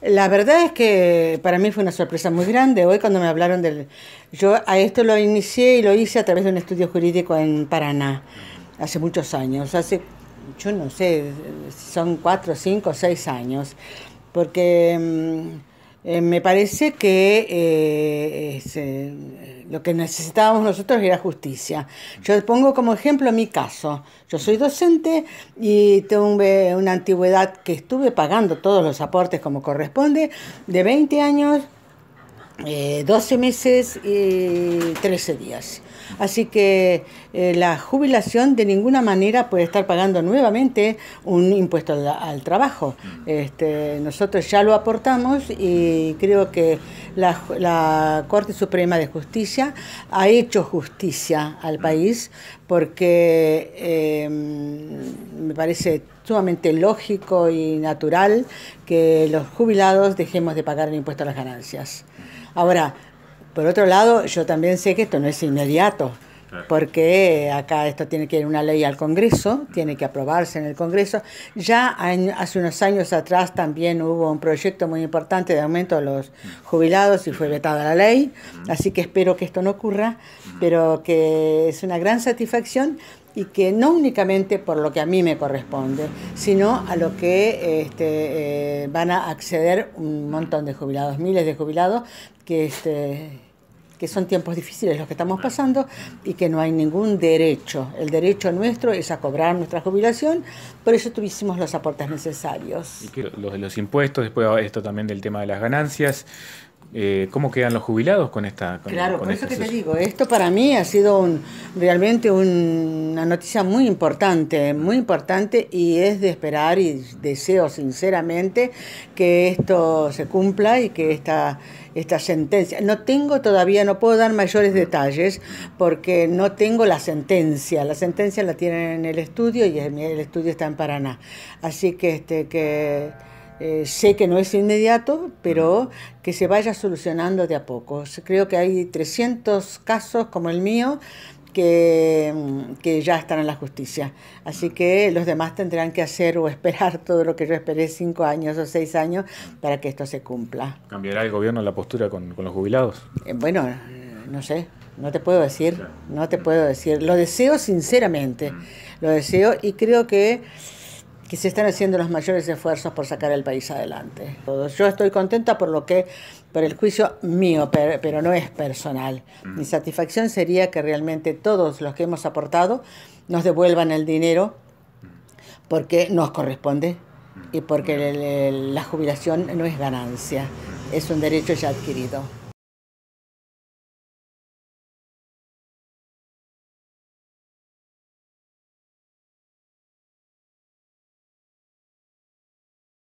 La verdad es que para mí fue una sorpresa muy grande. Hoy cuando me hablaron del... Yo a esto lo inicié y lo hice a través de un estudio jurídico en Paraná, hace muchos años, hace, yo no sé, son cuatro, cinco, seis años, porque mm, eh, me parece que eh, eh, lo que necesitábamos nosotros era justicia. Yo pongo como ejemplo mi caso. Yo soy docente y tuve una antigüedad que estuve pagando todos los aportes como corresponde, de 20 años, 12 eh, meses y 13 días. Así que eh, la jubilación de ninguna manera puede estar pagando nuevamente un impuesto al, trabajo. Este, nosotros ya lo aportamos y creo que la, Corte Suprema de Justicia ha hecho justicia al país porque em, me parece sumamente lógico y natural que los jubilados dejemos de pagar el impuesto a las ganancias. Ahora, por otro lado, yo también sé que esto no es inmediato, porque acá esto tiene que ir una ley al Congreso, tiene que aprobarse en el Congreso. Ya hace unos años atrás también hubo un proyecto muy importante de aumento de los jubilados y fue vetada la ley, así que espero que esto no ocurra, pero que es una gran satisfacción y que no únicamente por lo que a mí me corresponde, sino a lo que este, eh, van a acceder un montón de jubilados, miles de jubilados que... Este, que son tiempos difíciles los que estamos pasando y que no hay ningún derecho. El derecho nuestro es a cobrar nuestra jubilación, por eso tuvimos los aportes necesarios. Y los de los impuestos, después esto también del tema de las ganancias. Eh, cómo quedan los jubilados con esta. Con, claro, por eso que te digo, esto para mí ha sido realmente una noticia muy importante, muy importante y es de esperar y deseo sinceramente que esto se cumpla y que esta esta sentencia. No tengo todavía, no puedo dar mayores detalles porque no tengo la sentencia. La sentencia la tienen en el estudio y el estudio está en Paraná. Así que este que eh, sé que no es inmediato, pero que se vaya solucionando de a poco. Creo que hay 300 casos como el mío mm, que, ya están en la justicia. Así que los demás tendrán que hacer o esperar todo lo que yo esperé cinco años o seis años para que esto se cumpla. ¿Cambiará el gobierno la postura con, los jubilados? Eh, bueno, no sé, no te puedo decir, no te puedo decir. Lo deseo sinceramente, mm. lo deseo y creo que que se están haciendo los mayores esfuerzos por sacar el país adelante. Yo estoy contenta por lo que, por el juicio mío, pero no es personal. Mm. Mi satisfacción sería que realmente todos los que hemos aportado nos devuelvan el dinero porque nos corresponde y porque mm. la jubilación no es ganancia, es un derecho ya adquirido.